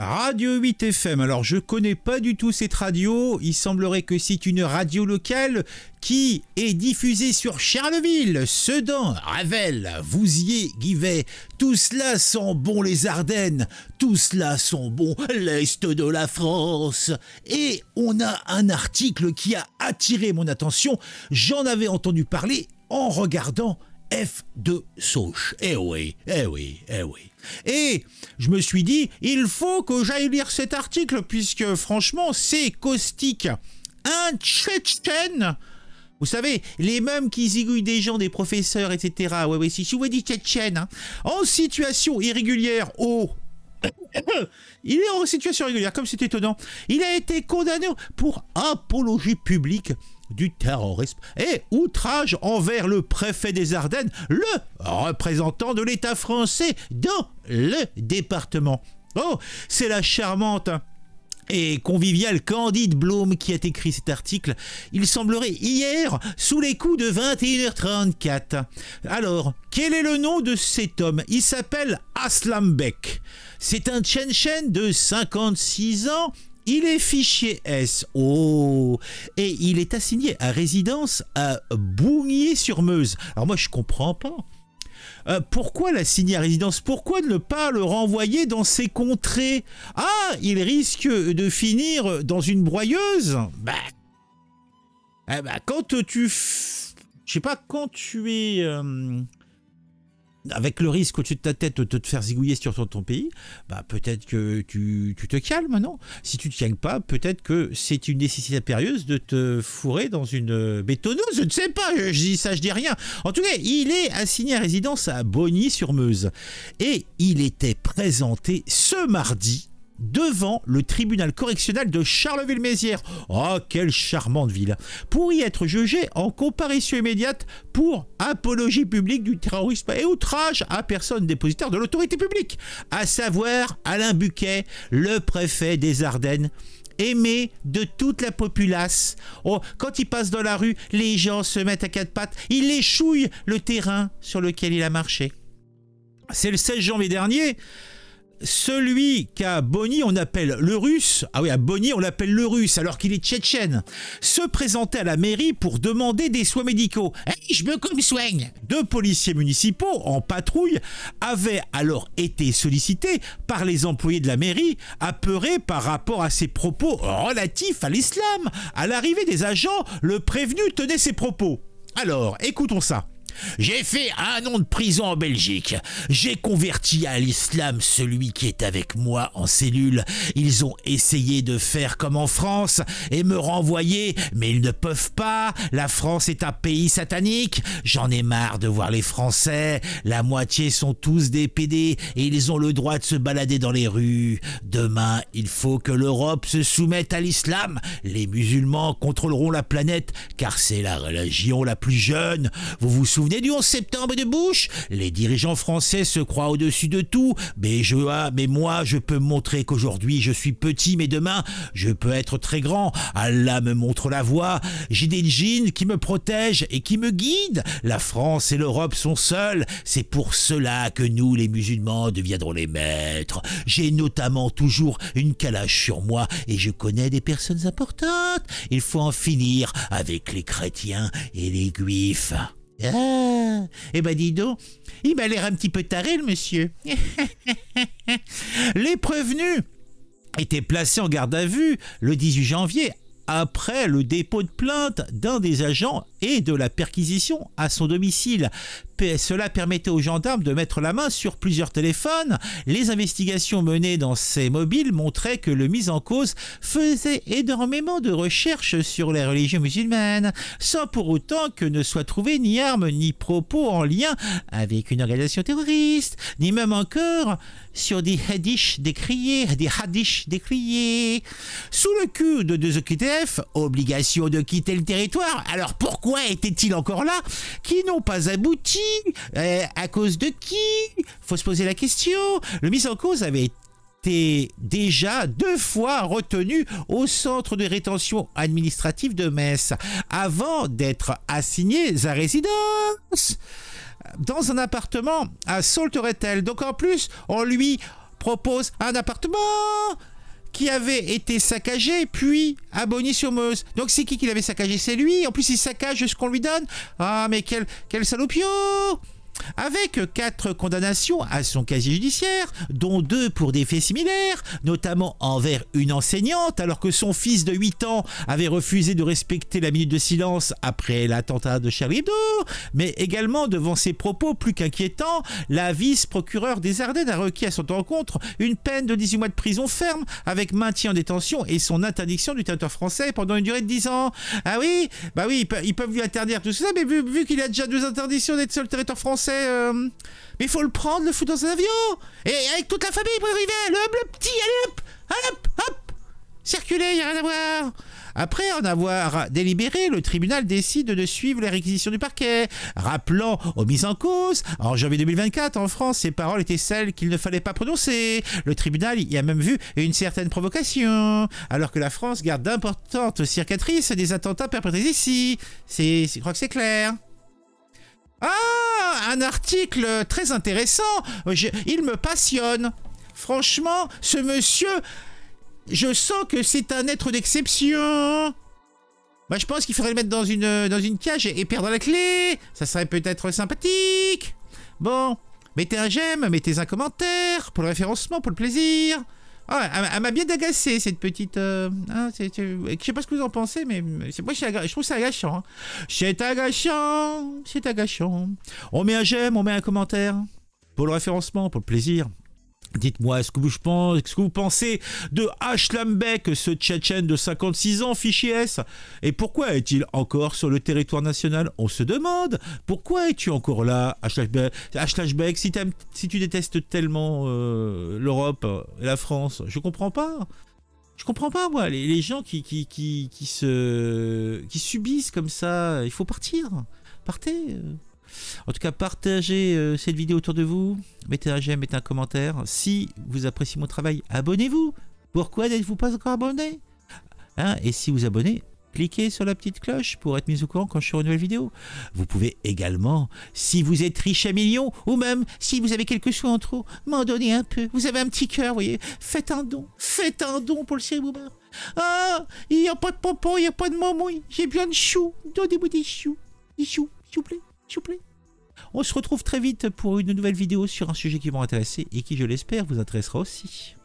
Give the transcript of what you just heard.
Radio 8 FM. Alors, je connais pas du tout cette radio. Il semblerait que c'est une radio locale qui est diffusée sur Charleville, Sedan, Ravel, Vousier, Guivet, Tout cela sent bon les Ardennes. Tout cela sont bon l'Est de la France. Et on a un article qui a attiré mon attention. J'en avais entendu parler en regardant F de Sauche. Eh oui, eh oui, eh oui. Et je me suis dit, il faut que j'aille lire cet article, puisque franchement, c'est caustique. Un Tchétchène vous savez, les mêmes qui zigouillent des gens, des professeurs, etc. Ouais, oui, si je vous dis Tchétchène, hein, en situation irrégulière au Il est en situation régulière, comme c'est étonnant. Il a été condamné pour apologie publique du terrorisme et outrage envers le préfet des Ardennes, le représentant de l'État français dans le département. Oh, c'est la charmante hein et convivial Candide Blum qui a écrit cet article, il semblerait hier sous les coups de 21h34. Alors, quel est le nom de cet homme Il s'appelle Aslam C'est un Tchétchène de 56 ans il est fichier S. Et il est assigné à résidence à bougny sur meuse Alors moi, je comprends pas. Euh, pourquoi pourquoi l'assigner à résidence Pourquoi ne pas le renvoyer dans ses contrées Ah, il risque de finir dans une broyeuse Bah, bah quand tu... Je sais pas, quand tu es... Euh, avec le risque au-dessus de ta tête de te faire zigouiller sur ton, pays, bah peut-être que tu, tu, te calmes, non Si tu ne te calmes pas, peut-être que c'est une nécessité impérieuse de te fourrer dans une euh, bétonneuse, je ne sais pas, je, dis ça, je dis rien. En tout cas, il est assigné à résidence à Bonny-sur-Meuse. Et il était présenté ce mardi devant le tribunal correctionnel de Charleville-Mézières. Oh, quelle charmante ville Pour y être jugé en comparution immédiate pour apologie publique du terrorisme et outrage à personne dépositaire de l'autorité publique, à savoir Alain Buquet, le préfet des Ardennes aimé de toute la populace. Oh, quand il passe dans la rue, les gens se mettent à quatre pattes, il échouille le terrain sur lequel il a marché. C'est le 16 janvier dernier celui qu'à Bonny on appelle le russe, ah oui, à on l'appelle le russe alors qu'il est tchétchène, se présentait à la mairie pour demander des soins médicaux. Hey, je me soigne Deux policiers municipaux en patrouille avaient alors été sollicités par les employés de la mairie, apeurés par rapport à ses propos relatifs à l'islam. À l'arrivée des agents, le prévenu tenait ses propos. Alors, écoutons ça. J'ai fait un an de prison en Belgique. J'ai converti à l'islam celui qui est avec moi en cellule. Ils ont essayé de faire comme en France et me renvoyer, mais ils ne peuvent pas. La France est un pays satanique. J'en ai marre de voir les Français. La moitié sont tous des PD et ils ont le droit de se balader dans les rues. Demain, il faut que l'Europe se soumette à l'islam. Les musulmans contrôleront la planète car c'est la religion la plus jeune. Vous vous souvenez du septembre de bouche, Les dirigeants français se croient au-dessus de tout. Mais je, ah, mais moi, je peux montrer qu'aujourd'hui je suis petit, mais demain, je peux être très grand. Allah me montre la voie. J'ai des djinns qui me protègent et qui me guident. La France et l'Europe sont seules. C'est pour cela que nous, les musulmans, deviendrons les maîtres. J'ai notamment toujours une calache sur moi et je connais des personnes importantes. Il faut en finir avec les chrétiens et les guifs. Ah, eh ben dis donc, il m'a l'air un petit peu taré le monsieur. les prévenus étaient placés en garde à vue le 18 janvier après le dépôt de plainte d'un des agents et de la perquisition à son domicile. Cela permettait aux gendarmes de mettre la main sur plusieurs téléphones. Les investigations menées dans ces mobiles montraient que le mis en cause faisait énormément de recherches sur les religions musulmanes, sans pour autant que ne soit trouvé ni armes ni propos en lien avec une organisation terroriste, ni même encore sur des hadiths décriés, des hadiths décriés. Sous le cul de deux OQTF, obligation de quitter le territoire, alors pourquoi pourquoi était-il encore là Qui n'ont pas abouti euh, À cause de qui Faut se poser la question. Le mis en cause avait été déjà deux fois retenu au centre de rétention administrative de Metz avant d'être assigné à résidence dans un appartement à Sauterelle. Donc en plus, on lui propose un appartement qui avait été saccagé puis abonné sur meuse Donc c'est qui qui l'avait saccagé C'est lui. En plus, il saccage ce qu'on lui donne. Ah, mais quel, quel salopio avec quatre condamnations à son casier judiciaire, dont deux pour des faits similaires, notamment envers une enseignante, alors que son fils de 8 ans avait refusé de respecter la minute de silence après l'attentat de Charlie Hebdo, mais également devant ses propos plus qu'inquiétants, la vice-procureure des Ardennes a requis à son encontre une peine de 18 mois de prison ferme avec maintien en détention et son interdiction du territoire français pendant une durée de 10 ans. Ah oui, bah oui, ils peuvent lui interdire tout ça, mais vu, vu qu'il a déjà deux interdictions d'être sur le territoire français, euh, mais il faut le prendre, le foutre dans un avion Et avec toute la famille pour arriver Le, petit, allez hop Hop Hop Circuler, il a rien à voir après en avoir délibéré, le tribunal décide de suivre les réquisitions du parquet, rappelant aux mises en cause. En janvier 2024, en France, ces paroles étaient celles qu'il ne fallait pas prononcer. Le tribunal y a même vu une certaine provocation, alors que la France garde d'importantes cicatrices des attentats perpétrés ici. C'est, je crois que c'est clair. Ah, un article très intéressant. il me passionne. Franchement, ce monsieur, je sens que c'est un être d'exception. Bah, je pense qu'il faudrait le mettre dans une, dans une cage et, et perdre la clé. Ça serait peut-être sympathique. Bon, mettez un j'aime, mettez un commentaire pour le référencement, pour le plaisir. Ah, elle, m'a bien agacé cette petite. Je euh, ne hein, je sais pas ce que vous en pensez, mais moi je, trouve ça agachant. Hein. C'est agachant, c'est agachant. On met un j'aime, on met un commentaire pour le référencement, pour le plaisir. Dites-moi, est-ce que, vous, pensez de Ashlambek, ce Tchétchène de 56 ans, fichier S Et pourquoi est-il encore sur le territoire national On se demande. Pourquoi es-tu encore là, Ashlambek, si, tu détestes tellement euh, l'Europe et la France Je comprends pas. Je comprends pas, moi, les, gens qui subissent comme ça, il faut partir. Partez. Euh. En tout cas, partagez euh, cette vidéo autour de vous. Mettez un j'aime, mettez un commentaire. Si vous appréciez mon travail, abonnez-vous. Pourquoi n'êtes-vous pas encore abonné hein, Et si vous abonnez, cliquez sur la petite cloche pour être mis au courant quand je sur une nouvelle vidéo. Vous pouvez également, si vous êtes riche à millions, ou même si vous avez quelque chose en trop, m'en donner un peu. Vous avez un petit cœur, vous voyez. Faites un don. Faites un don pour le céréboubain. Ah, il n'y a pas de pompon, il n'y a pas de momouille. J'ai besoin de choux. Donnez-moi des choux. Des choux, s'il vous plaît. S'il vous plaît. On se retrouve très vite pour une nouvelle vidéo sur un sujet qui m'a intéressé et qui, je l'espère, vous intéressera aussi.